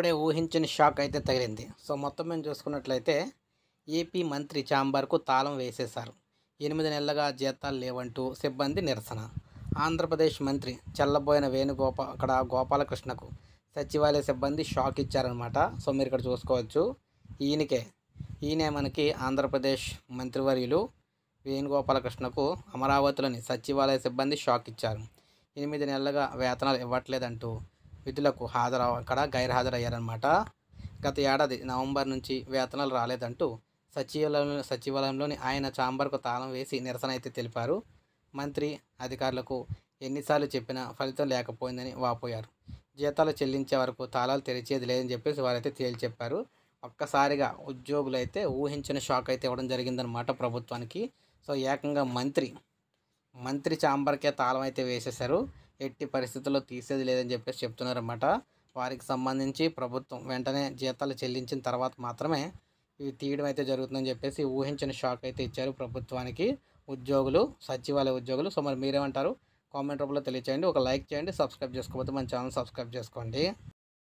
అప్పుడే ఊహించని షాక్ అయితే తగిలింది సో మొత్తం మేము చూసుకున్నట్లయితే ఏపీ మంత్రి చాంబర్కు తాళం వేసేశారు ఎనిమిది నెలలుగా జీతాలు లేవంటూ సిబ్బంది నిరసన ఆంధ్రప్రదేశ్ మంత్రి చల్లబోయిన వేణుగోపా అక్కడ గోపాలకృష్ణకు సచివాలయ సిబ్బంది షాక్ ఇచ్చారనమాట సో మీరు ఇక్కడ చూసుకోవచ్చు ఈయనకే ఈయనే మనకి ఆంధ్రప్రదేశ్ మంత్రివర్యులు వేణుగోపాలకృష్ణకు అమరావతిలోని సచివాలయ సిబ్బంది షాక్ ఇచ్చారు ఎనిమిది నెలలుగా వేతనాలు ఇవ్వట్లేదంటూ విధులకు హాజరు అక్కడ గైర్హాజరయ్యారనమాట గత ఏడాది నవంబర్ నుంచి వేతనాలు రాలేదంటూ సచివాలయం సచివాలయంలోని ఆయన చాంబర్కు తాళం వేసి నిరసన అయితే తెలిపారు మంత్రి అధికారులకు ఎన్నిసార్లు చెప్పినా ఫలితం లేకపోయిందని వాపోయారు జీతాలు చెల్లించే వరకు తాళాలు తెరిచేది లేదని చెప్పేసి వారైతే తేల్చి చెప్పారు ఒక్కసారిగా ఉద్యోగులు అయితే ఊహించిన షాక్ అయితే ఇవ్వడం జరిగిందనమాట ప్రభుత్వానికి సో ఏకంగా మంత్రి మంత్రి చాంబర్కే తాళం అయితే వేసేశారు ఎట్టి పరిస్థితుల్లో తీసేది లేదని చెప్పేసి చెప్తున్నారన్నమాట వారికి సంబంధించి ప్రభుత్వం వెంటనే జీతాలు చెల్లించిన తర్వాత మాత్రమే ఇవి తీయడం అయితే జరుగుతుందని చెప్పేసి ఊహించిన షాక్ అయితే ఇచ్చారు ప్రభుత్వానికి ఉద్యోగులు సచివాలయ ఉద్యోగులు సో మరి మీరేమంటారు కామెంట్ రూపంలో తెలియచేయండి ఒక లైక్ చేయండి సబ్స్క్రైబ్ చేసుకోకపోతే మన ఛానల్ సబ్స్క్రైబ్ చేసుకోండి